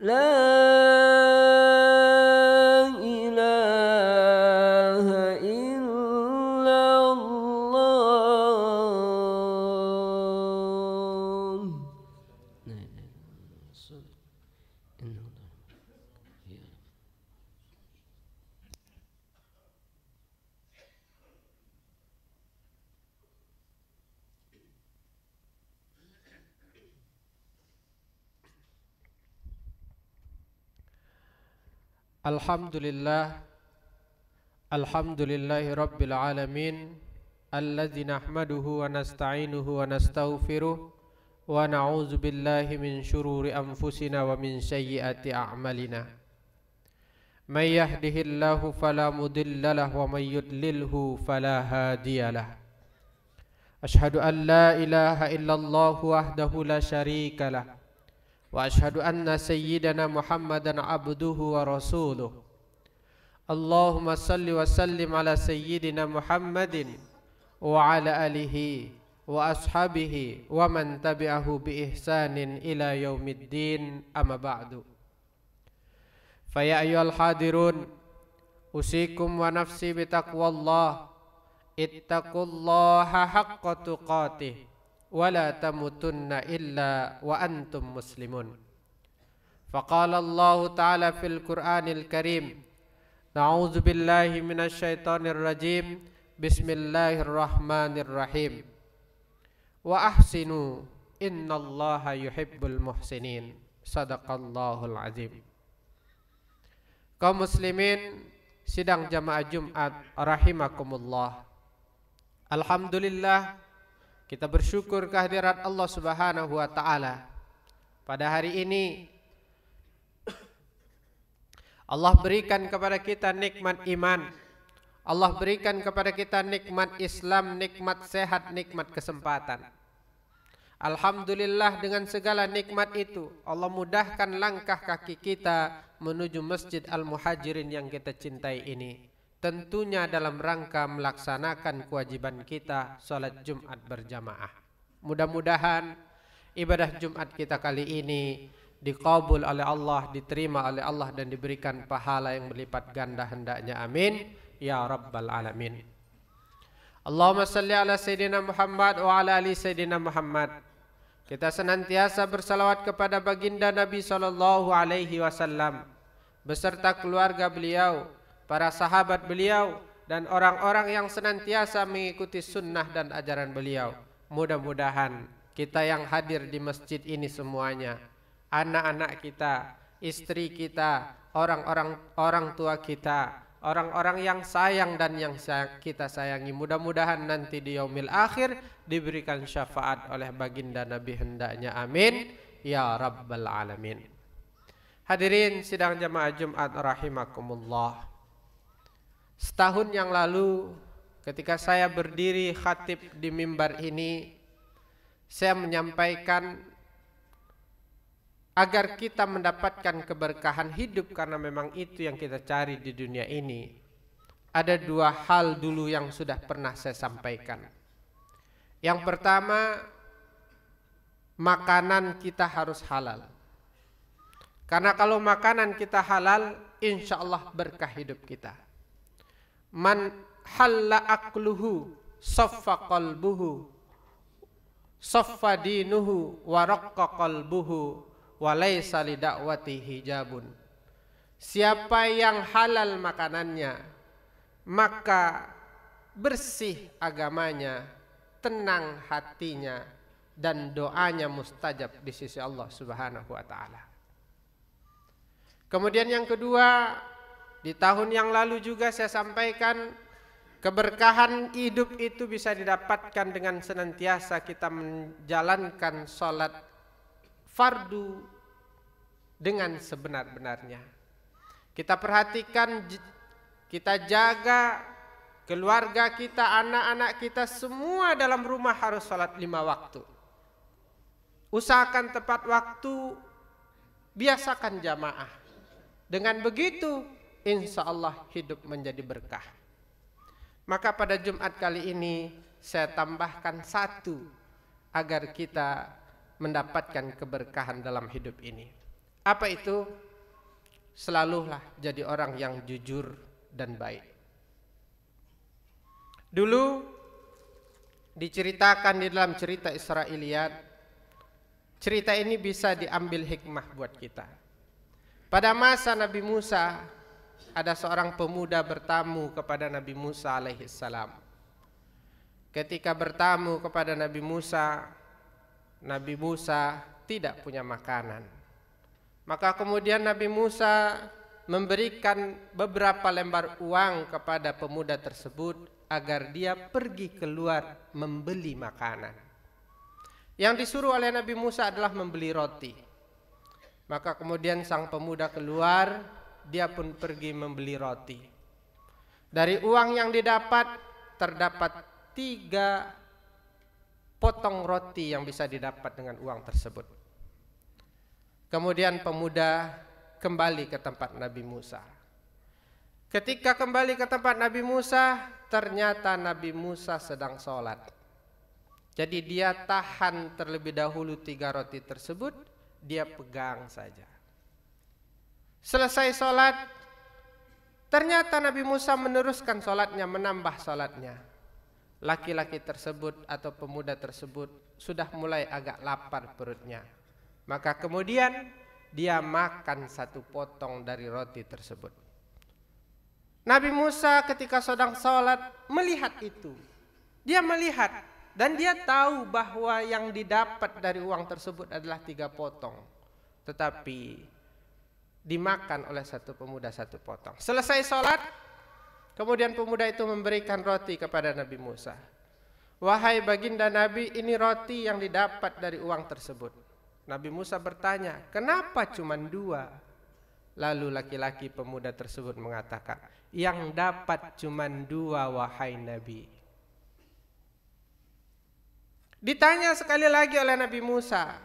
لا الحمد لله الحمد لله رب العالمين الذي نحمده ونستعينه ونستغفره ونعوذ بالله من شرور أنفسنا ومن سيئات أعمالنا من يهده الله فلا مضل له ومن يضلله فلا هادي له أشهد أن لا إله إلا الله وحده لا شريك له واشهد ان سيدنا محمدا عبده ورسوله اللهم صل وسلم على سيدنا محمد وعلى اله واصحابه ومن تبعه باحسان الى يوم الدين اما بعد فيا ايها الحاضرون اوصيكم ونفسي بتقوى الله اتقوا الله حق تقاته ولا تموتن إلا وأنتم مسلمون فقال الله تعالى في القرآن الكريم نعوذ بالله من الشيطان الرجيم بسم الله الرحمن الرحيم وأحسنوا إن الله يحب المحسنين صدق الله العظيم kaum muslimin sidang jamaah Jumat rahimakumullah Alhamdulillah kita bersyukur kehadiran Allah Subhanahu wa taala. Pada hari ini Allah berikan kepada kita nikmat iman. Allah berikan kepada kita nikmat Islam, nikmat sehat, nikmat kesempatan. Alhamdulillah dengan segala nikmat itu Allah mudahkan langkah kaki kita menuju Masjid Al-Muhajirin yang kita cintai ini tentunya dalam rangka melaksanakan kewajiban kita salat Jumat berjamaah. Mudah-mudahan ibadah Jumat kita kali ini dikabul oleh Allah, diterima oleh Allah dan diberikan pahala yang berlipat ganda hendaknya. Amin. Ya Rabbal Alamin. Allahumma salli ala Sayyidina Muhammad wa ala ali Sayyidina Muhammad. Kita senantiasa bersalawat kepada baginda Nabi Sallallahu Alaihi Wasallam beserta keluarga beliau, para sahabat beliau, dan orang-orang yang senantiasa mengikuti sunnah dan ajaran beliau. Mudah-mudahan kita yang hadir di masjid ini semuanya, anak-anak kita, istri kita, orang-orang orang tua kita, orang-orang yang sayang dan yang kita sayangi. Mudah-mudahan nanti di yaumil akhir diberikan syafaat oleh baginda Nabi hendaknya. Amin. Ya Rabbal Alamin. Hadirin sidang jemaah Jumat rahimakumullah. Tahun yang lalu ketika saya berdiri khatib di mimbar ini saya menyampaikan agar kita mendapatkan keberkahan hidup karena memang itu yang kita cari di dunia ini. Ada dua hal dulu yang sudah pernah saya sampaikan. Yang pertama, makanan kita harus halal. Karena kalau makanan kita halal, insya Allah berkah hidup kita man halla akluhu soffa qalbuhu soffa dinuhu warokka raqqa qalbuhu wa hijabun siapa yang halal makanannya maka bersih agamanya tenang hatinya dan doanya mustajab di sisi Allah Subhanahu wa taala. Kemudian yang kedua di tahun yang lalu juga saya sampaikan keberkahan hidup itu bisa didapatkan dengan senantiasa kita menjalankan sholat fardu dengan sebenar-benarnya. Kita perhatikan, kita jaga keluarga kita, anak-anak kita, semua dalam rumah harus sholat lima waktu. Usahakan tepat waktu, biasakan jamaah. Dengan begitu insya Allah hidup menjadi berkah. Maka pada Jumat kali ini saya tambahkan satu agar kita mendapatkan keberkahan dalam hidup ini. Apa itu? Selalulah jadi orang yang jujur dan baik. Dulu diceritakan di dalam cerita Israiliyat cerita ini bisa diambil hikmah buat kita. Pada masa Nabi Musa, ada seorang pemuda bertamu kepada Nabi Musa alaihissalam. Ketika bertamu kepada Nabi Musa, Nabi Musa tidak punya makanan. Maka kemudian Nabi Musa memberikan beberapa lembar uang kepada pemuda tersebut agar dia pergi keluar membeli makanan. Yang disuruh oleh Nabi Musa adalah membeli roti. Maka kemudian sang pemuda keluar dia pun pergi membeli roti. Dari uang yang didapat terdapat tiga potong roti yang bisa didapat dengan uang tersebut. Kemudian pemuda kembali ke tempat Nabi Musa. Ketika kembali ke tempat Nabi Musa, ternyata Nabi Musa sedang sholat. Jadi dia tahan terlebih dahulu tiga roti tersebut, dia pegang saja. Selesai sholat, ternyata Nabi Musa meneruskan sholatnya, menambah sholatnya. Laki-laki tersebut atau pemuda tersebut sudah mulai agak lapar perutnya. Maka kemudian dia makan satu potong dari roti tersebut. Nabi Musa ketika sedang sholat melihat itu. Dia melihat dan dia tahu bahwa yang didapat dari uang tersebut adalah tiga potong. Tetapi dimakan oleh satu pemuda satu potong. Selesai sholat, kemudian pemuda itu memberikan roti kepada Nabi Musa. Wahai baginda Nabi, ini roti yang didapat dari uang tersebut. Nabi Musa bertanya, kenapa cuma dua? Lalu laki-laki pemuda tersebut mengatakan, yang dapat cuma dua wahai Nabi. Ditanya sekali lagi oleh Nabi Musa,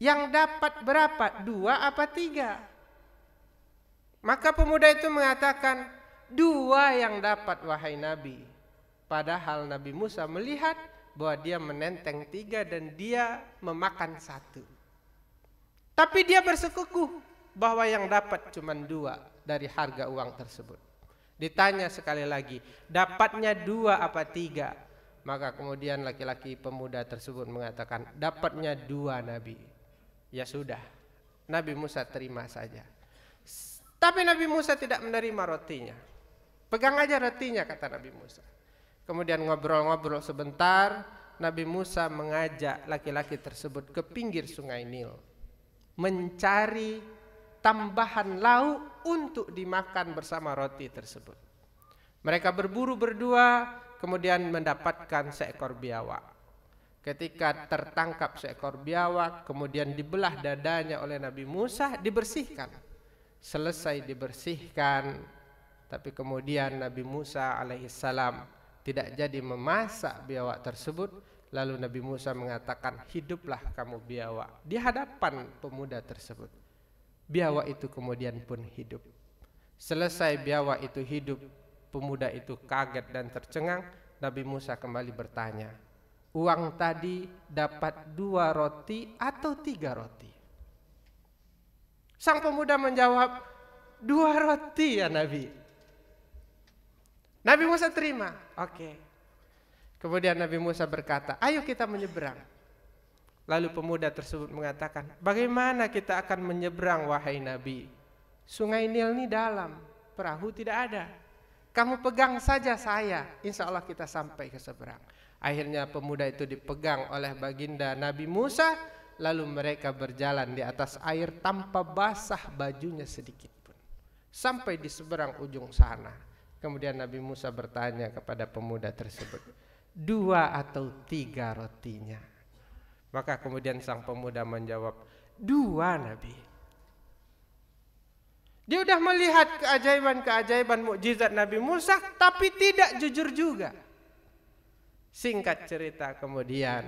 yang dapat berapa? Dua apa tiga? Maka pemuda itu mengatakan, dua yang dapat wahai Nabi. Padahal Nabi Musa melihat bahwa dia menenteng tiga dan dia memakan satu. Tapi dia bersekukuh bahwa yang dapat cuma dua dari harga uang tersebut. Ditanya sekali lagi, dapatnya dua apa tiga? Maka kemudian laki-laki pemuda tersebut mengatakan, dapatnya dua Nabi. Ya sudah, Nabi Musa terima saja. Tapi Nabi Musa tidak menerima rotinya. Pegang aja rotinya kata Nabi Musa. Kemudian ngobrol-ngobrol sebentar, Nabi Musa mengajak laki-laki tersebut ke pinggir Sungai Nil. Mencari tambahan lauk untuk dimakan bersama roti tersebut. Mereka berburu berdua, kemudian mendapatkan seekor biawak. Ketika tertangkap seekor biawak, kemudian dibelah dadanya oleh Nabi Musa, dibersihkan. Selesai dibersihkan, tapi kemudian Nabi Musa alaihissalam tidak jadi memasak biawak tersebut. Lalu Nabi Musa mengatakan, hiduplah kamu biawak. Di hadapan pemuda tersebut. Biawak itu kemudian pun hidup. Selesai biawak itu hidup, pemuda itu kaget dan tercengang. Nabi Musa kembali bertanya, uang tadi dapat dua roti atau tiga roti? Sang pemuda menjawab, dua roti ya Nabi. Nabi Musa terima, oke. Kemudian Nabi Musa berkata, ayo kita menyeberang. Lalu pemuda tersebut mengatakan, bagaimana kita akan menyeberang wahai Nabi? Sungai Nil ini dalam, perahu tidak ada. Kamu pegang saja saya, insya Allah kita sampai ke seberang. Akhirnya pemuda itu dipegang oleh baginda Nabi Musa lalu mereka berjalan di atas air tanpa basah bajunya sedikit pun sampai di seberang ujung sana. Kemudian Nabi Musa bertanya kepada pemuda tersebut, "Dua atau tiga rotinya?" Maka kemudian sang pemuda menjawab, "Dua, Nabi." Dia sudah melihat keajaiban-keajaiban mukjizat Nabi Musa tapi tidak jujur juga. Singkat cerita kemudian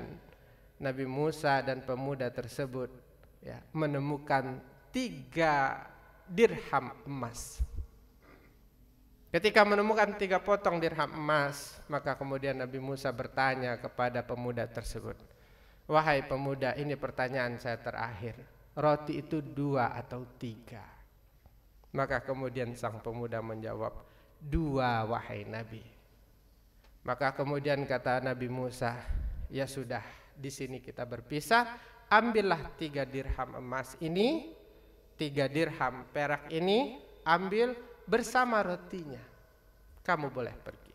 Nabi Musa dan pemuda tersebut ya, menemukan tiga dirham emas. Ketika menemukan tiga potong dirham emas, maka kemudian Nabi Musa bertanya kepada pemuda tersebut, Wahai pemuda, ini pertanyaan saya terakhir. Roti itu dua atau tiga? Maka kemudian sang pemuda menjawab, dua wahai Nabi. Maka kemudian kata Nabi Musa, ya sudah di sini kita berpisah, ambillah tiga dirham emas ini, tiga dirham perak ini, ambil bersama rotinya. Kamu boleh pergi.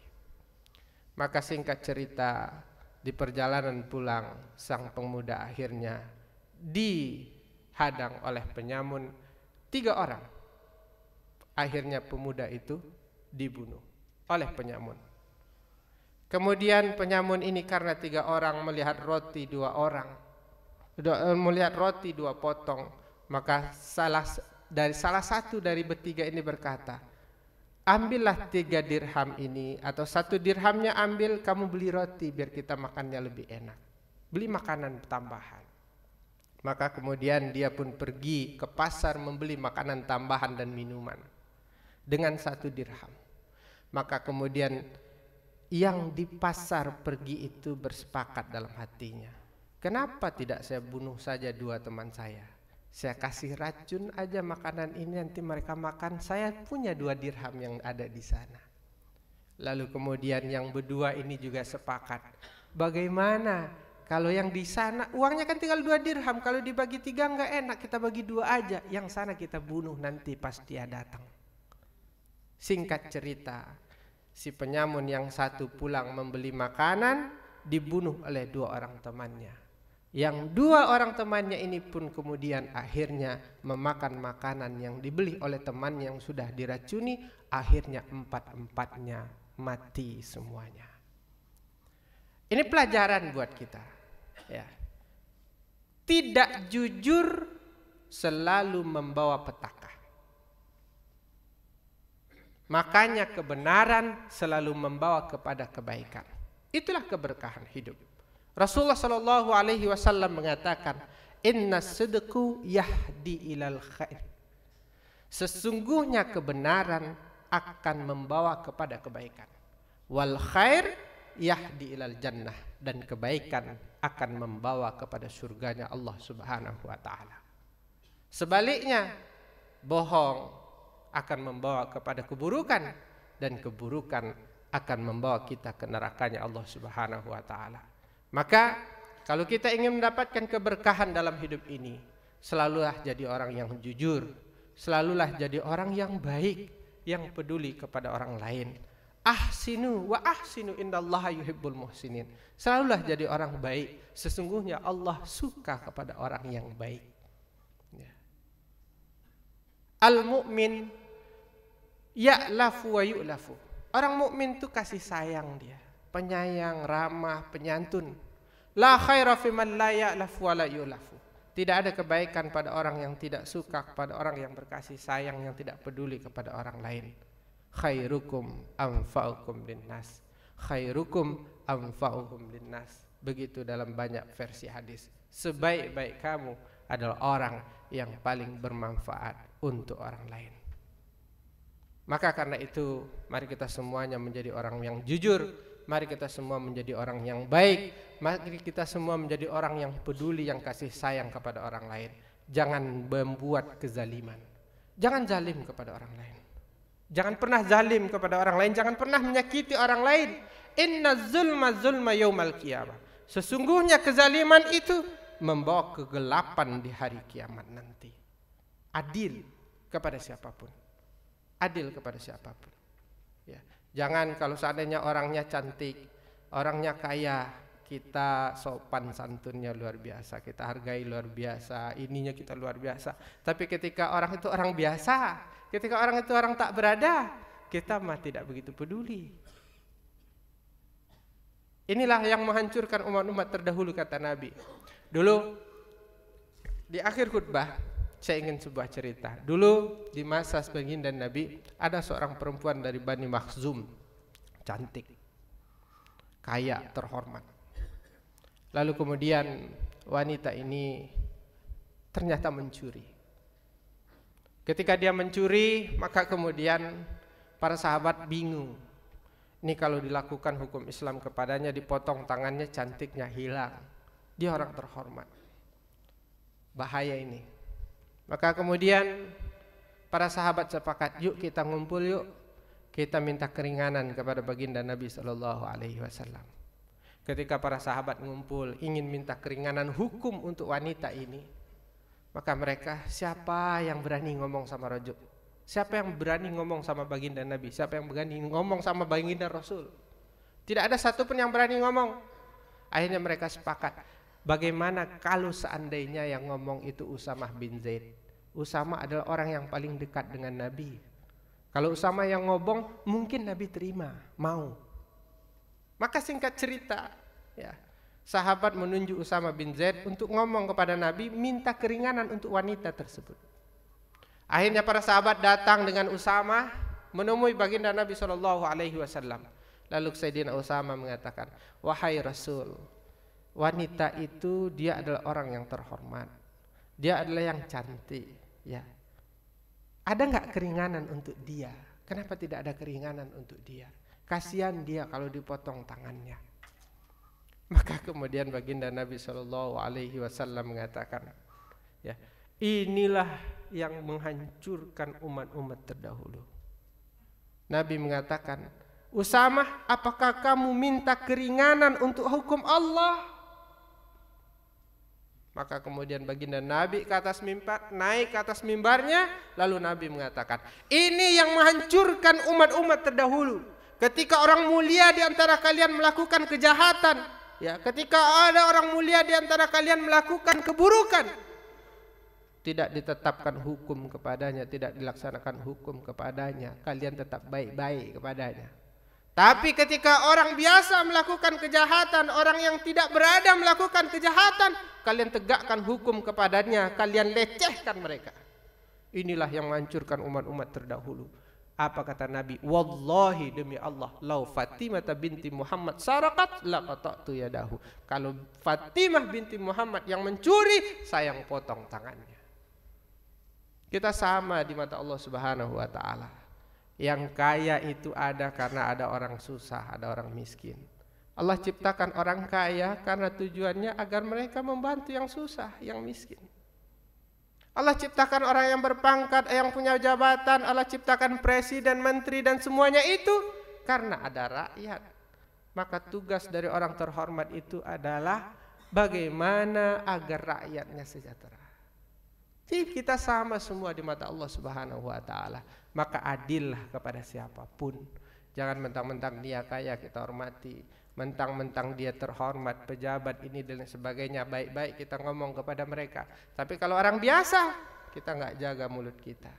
Maka singkat cerita di perjalanan pulang sang pemuda akhirnya dihadang oleh penyamun tiga orang. Akhirnya pemuda itu dibunuh oleh penyamun. Kemudian penyamun ini karena tiga orang melihat roti dua orang, eh, melihat roti dua potong, maka salah dari salah satu dari bertiga ini berkata, ambillah tiga dirham ini atau satu dirhamnya ambil kamu beli roti biar kita makannya lebih enak. Beli makanan tambahan. Maka kemudian dia pun pergi ke pasar membeli makanan tambahan dan minuman dengan satu dirham. Maka kemudian yang di pasar pergi itu bersepakat dalam hatinya. Kenapa tidak saya bunuh saja dua teman saya? Saya kasih racun aja makanan ini nanti mereka makan. Saya punya dua dirham yang ada di sana. Lalu kemudian yang berdua ini juga sepakat. Bagaimana kalau yang di sana uangnya kan tinggal dua dirham. Kalau dibagi tiga nggak enak kita bagi dua aja. Yang sana kita bunuh nanti pasti dia datang. Singkat cerita Si penyamun yang satu pulang membeli makanan dibunuh oleh dua orang temannya. Yang dua orang temannya ini pun kemudian akhirnya memakan makanan yang dibeli oleh teman yang sudah diracuni. Akhirnya empat-empatnya mati semuanya. Ini pelajaran buat kita. Ya. Tidak jujur selalu membawa petaka. Makanya kebenaran selalu membawa kepada kebaikan. Itulah keberkahan hidup. Rasulullah Shallallahu Alaihi Wasallam mengatakan, Inna sedeku yahdi ilal khair. Sesungguhnya kebenaran akan membawa kepada kebaikan. Wal khair yahdi ilal jannah dan kebaikan akan membawa kepada surganya Allah Subhanahu wa taala. Sebaliknya bohong, akan membawa kepada keburukan dan keburukan akan membawa kita ke nerakanya Allah Subhanahu wa taala. Maka kalau kita ingin mendapatkan keberkahan dalam hidup ini, selalulah jadi orang yang jujur, selalulah jadi orang yang baik, yang peduli kepada orang lain. Ahsinu wa ahsinu indallaha yuhibbul muhsinin. Selalulah jadi orang baik, sesungguhnya Allah suka kepada orang yang baik. Ya. Al-mu'min lafu wa yu'lafu. Orang mukmin tuh kasih sayang dia, penyayang, ramah, penyantun. La khaira man la ya'lafu wa la yu'lafu. Tidak ada kebaikan pada orang yang tidak suka kepada orang yang berkasih sayang yang tidak peduli kepada orang lain. Khairukum anfa'ukum linnas. Khairukum anfa'ukum linnas. Begitu dalam banyak versi hadis. Sebaik-baik kamu adalah orang yang paling bermanfaat untuk orang lain. Maka karena itu mari kita semuanya menjadi orang yang jujur, mari kita semua menjadi orang yang baik, mari kita semua menjadi orang yang peduli, yang kasih sayang kepada orang lain. Jangan membuat kezaliman. Jangan zalim kepada orang lain. Jangan pernah zalim kepada orang lain, jangan pernah menyakiti orang lain. Inna zulma zulma yaumal qiyamah. Sesungguhnya kezaliman itu membawa kegelapan di hari kiamat nanti. Adil kepada siapapun adil kepada siapapun. Ya. Jangan kalau seandainya orangnya cantik, orangnya kaya, kita sopan santunnya luar biasa, kita hargai luar biasa, ininya kita luar biasa. Tapi ketika orang itu orang biasa, ketika orang itu orang tak berada, kita mah tidak begitu peduli. Inilah yang menghancurkan umat-umat terdahulu kata Nabi. Dulu di akhir khutbah saya ingin sebuah cerita. Dulu di masa sebagian dan Nabi ada seorang perempuan dari Bani Makhzum, cantik, kaya, terhormat. Lalu kemudian wanita ini ternyata mencuri. Ketika dia mencuri, maka kemudian para sahabat bingung. Ini kalau dilakukan hukum Islam kepadanya dipotong tangannya cantiknya hilang. Dia orang terhormat. Bahaya ini. Maka kemudian para sahabat sepakat, yuk kita ngumpul yuk, kita minta keringanan kepada baginda Nabi Shallallahu Alaihi Wasallam. Ketika para sahabat ngumpul ingin minta keringanan hukum untuk wanita ini, maka mereka siapa yang berani ngomong sama rojuk? Siapa yang berani ngomong sama baginda Nabi? Siapa yang berani ngomong sama baginda Rasul? Tidak ada satupun yang berani ngomong. Akhirnya mereka sepakat Bagaimana kalau seandainya yang ngomong itu Usama bin Zaid? Usama adalah orang yang paling dekat dengan Nabi. Kalau Usama yang ngomong, mungkin Nabi terima, mau. Maka singkat cerita, ya, sahabat menunjuk Usama bin Zaid untuk ngomong kepada Nabi, minta keringanan untuk wanita tersebut. Akhirnya para sahabat datang dengan Usama menemui baginda Nabi Shallallahu Alaihi Wasallam. Lalu Sayyidina Usama mengatakan, wahai Rasul, wanita itu dia adalah orang yang terhormat. Dia adalah yang cantik, ya. Ada nggak keringanan untuk dia? Kenapa tidak ada keringanan untuk dia? Kasihan dia kalau dipotong tangannya. Maka kemudian baginda Nabi Shallallahu Alaihi Wasallam mengatakan, ya inilah yang menghancurkan umat-umat terdahulu. Nabi mengatakan, Usamah, apakah kamu minta keringanan untuk hukum Allah? Maka kemudian baginda Nabi ke atas mimbar, naik ke atas mimbarnya, lalu Nabi mengatakan, ini yang menghancurkan umat-umat terdahulu. Ketika orang mulia di antara kalian melakukan kejahatan, ya, ketika ada orang mulia di antara kalian melakukan keburukan, tidak ditetapkan hukum kepadanya, tidak dilaksanakan hukum kepadanya, kalian tetap baik-baik kepadanya. Tapi ketika orang biasa melakukan kejahatan, orang yang tidak berada melakukan kejahatan, kalian tegakkan hukum kepadanya, kalian lecehkan mereka. Inilah yang menghancurkan umat-umat terdahulu. Apa kata Nabi? Wallahi demi Allah, lau Fatimah binti Muhammad sarakat laqata'tu yadahu. Kalau Fatimah binti Muhammad yang mencuri, saya yang potong tangannya. Kita sama di mata Allah Subhanahu wa taala. Yang kaya itu ada karena ada orang susah, ada orang miskin. Allah ciptakan orang kaya karena tujuannya agar mereka membantu yang susah, yang miskin. Allah ciptakan orang yang berpangkat, yang punya jabatan, Allah ciptakan presiden, menteri dan semuanya itu karena ada rakyat. Maka tugas dari orang terhormat itu adalah bagaimana agar rakyatnya sejahtera. Jadi kita sama semua di mata Allah Subhanahu wa taala maka adillah kepada siapapun. Jangan mentang-mentang dia kaya kita hormati, mentang-mentang dia terhormat, pejabat ini dan sebagainya, baik-baik kita ngomong kepada mereka. Tapi kalau orang biasa, kita nggak jaga mulut kita.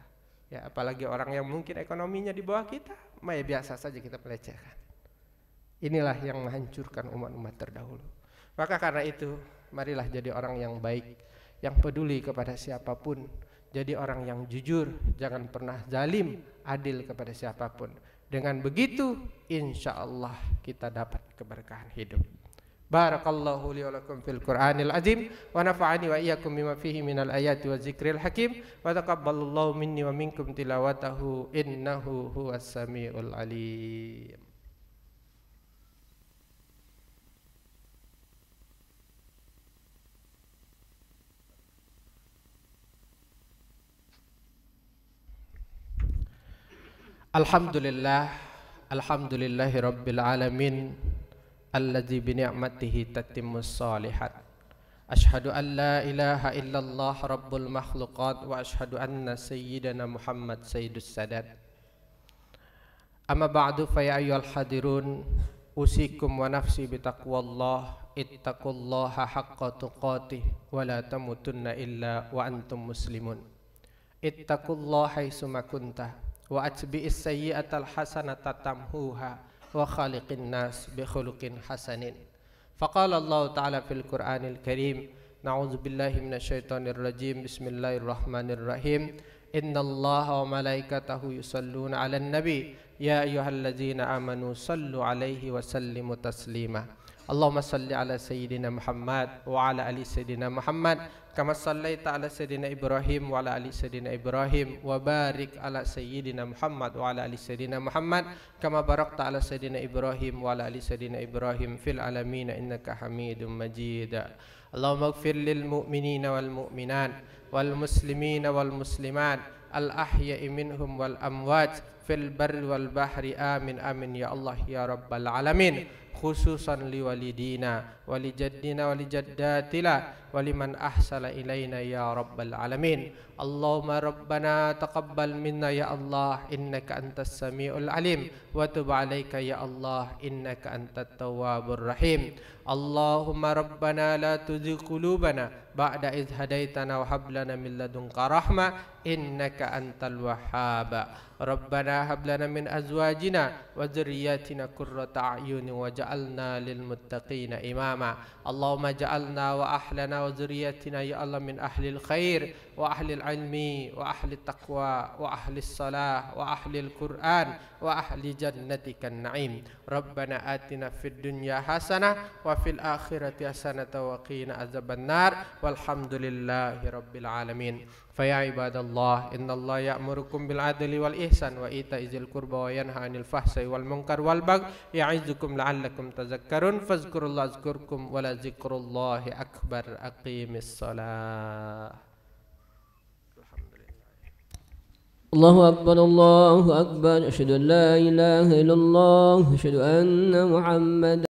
Ya, apalagi orang yang mungkin ekonominya di bawah kita, mah ya biasa saja kita melecehkan. Inilah yang menghancurkan umat-umat terdahulu. Maka karena itu, marilah jadi orang yang baik, yang peduli kepada siapapun, jadi orang yang jujur, jangan pernah zalim, adil kepada siapapun. Dengan begitu, insya Allah kita dapat keberkahan hidup. Barakallahu li fil Qur'anil azim wa nafa'ani wa iyyakum bima fihi minal ayati wa zikril hakim wa taqabbalallahu minni wa minkum tilawatahu innahu huwas samiul alim. الحمد لله الحمد لله رب العالمين الذي بنعمته تتم الصالحات أشهد أن لا إله إلا الله رب المخلوقات وأشهد أن سيدنا محمد سيد السادات أما بعد فيا أيها الحاضرون أوصيكم ونفسي بتقوى الله اتقوا الله حق تقاته ولا تموتن إلا وأنتم مسلمون اتقوا الله حيثما كنتم وأتبئ السيئة الحسنة تمهوها وخالق الناس بخلق حسن فقال الله تعالى في القرآن الكريم نعوذ بالله من الشيطان الرجيم بسم الله الرحمن الرحيم إن الله وملائكته يصلون على النبي يا أيها الذين آمنوا صلوا عليه وسلموا تسليما اللهم صل على سيدنا محمد وعلى ال سيدنا محمد كما صليت على سيدنا ابراهيم وعلى ال سيدنا ابراهيم وبارك على سيدنا محمد وعلى ال سيدنا محمد كما باركت على سيدنا ابراهيم وعلى ال سيدنا ابراهيم في العالمين انك حميد مجيد اللهم اغفر للمؤمنين والمؤمنات والمسلمين والمسلمات الاحياء منهم والاموات fil barri wal bahri amin amin ya Allah ya rabbal alamin khususan li walidina wali jaddina wali jaddatina waliman ahsala ilaina ya rabbal alamin Allahumma rabbana taqabbal minna ya Allah innaka antas samiul alim wa tub alaika ya Allah innaka antat tawwabur rahim Allahumma rabbana la tuzigh qulubana ba'da idh hadaitana wa hab lana min ladunka innaka antal wahhab ربنا هب لنا من أزواجنا وذرياتنا قرة أعين وجعلنا للمتقين إماما اللهم اجعلنا وأهلنا وذرياتنا يا الله من أهل الخير وأهل العلم وأهل التقوى وأهل الصلاة وأهل القرآن وأهل جنتك النعيم ربنا آتنا في الدنيا حسنة وفي الآخرة حسنة وقنا عذاب النار والحمد لله رب العالمين فيا عباد الله إن الله يأمركم بالعدل والإحسان وإيتاء ذي القربى وينهى عن الفحشاء والمنكر والبغي يعظكم لعلكم تذكرون فاذكروا الله يذكركم ولذكر الله أكبر أقيم الصلاة الله أكبر الله أكبر أشهد أن لا إله إلا الله أشهد أن محمدا